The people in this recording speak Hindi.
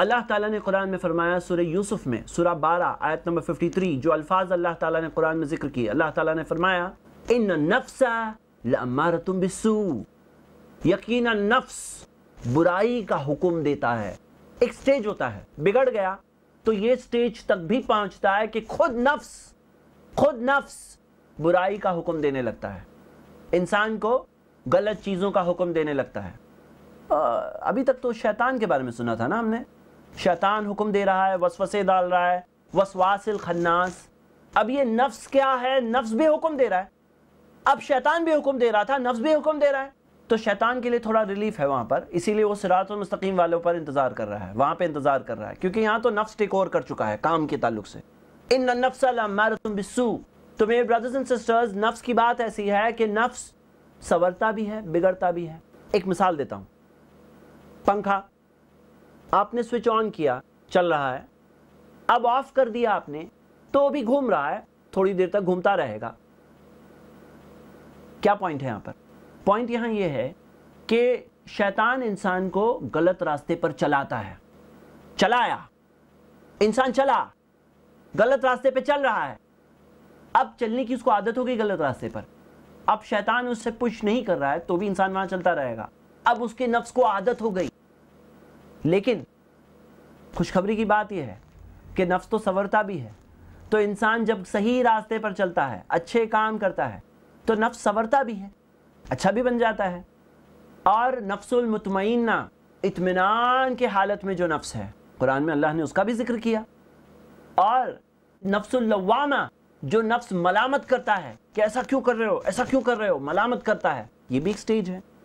अल्लाह ताला ने कुरान में फरमाया सूर यूसुफ में सूरा बारह आयत नंबर 53 जो अल्फाज अल्लाह ताला ने कुरान में जिक्र किए अल्लाह ताला ने फरमाया इन नफ्सा तुम बिसू यकीन नफ्स बुराई का हुक्म देता है एक स्टेज होता है बिगड़ गया तो ये स्टेज तक भी पहुंचता है कि खुद नफ्स खुद नफ्स बुराई का हुक्म देने लगता है इंसान को गलत चीज़ों का हुक्म देने लगता है आ, अभी तक तो शैतान के बारे में सुना था ना हमने शैतान हुक्म दे रहा है वसवसे डाल रहा है वसवासिल खन्नास अब ये नफ्स क्या है नफ्स भी हुक्म दे रहा है अब शैतान भी हुक्म दे रहा था नफ्स भी हुक्म दे रहा है तो शैतान के लिए थोड़ा रिलीफ है वहाँ पर इसीलिए वो सिरात और मुस्तकीम वालों पर इंतज़ार कर रहा है वहाँ पर इंतज़ार कर रहा है क्योंकि यहाँ तो नफ्स टेक ओवर कर चुका है काम के ताल्लुक से इन नफ्स नफ्सम बिस्सू तो मेरे ब्रदर्स एंड सिस्टर्स नफ्स की बात ऐसी है कि नफ्स संवरता भी है बिगड़ता भी है एक मिसाल देता हूँ पंखा आपने स्विच ऑन किया चल रहा है अब ऑफ कर दिया आपने तो भी घूम रहा है थोड़ी देर तक घूमता रहेगा क्या पॉइंट है यहां पर पॉइंट यहां यह है कि शैतान इंसान को गलत रास्ते पर चलाता है चलाया इंसान चला गलत रास्ते पर चल रहा है अब चलने की उसको आदत हो गई गलत रास्ते पर अब शैतान उससे पुश नहीं कर रहा है तो भी इंसान वहां चलता रहेगा अब उसके नफ्स को आदत हो गई लेकिन खुशखबरी की बात यह है कि नफ्स तो सवरता भी है तो इंसान जब सही रास्ते पर चलता है अच्छे काम करता है तो नफ्स सवरता भी है अच्छा भी बन जाता है और नफ्सुलमतमैना इतमान के हालत में जो नफ्स है कुरान में अल्लाह ने उसका भी जिक्र किया और नफ्सुल्लवामा जो नफ्स मलामत करता है कि ऐसा क्यों कर रहे हो ऐसा क्यों कर रहे हो मलामत करता है ये भी एक स्टेज है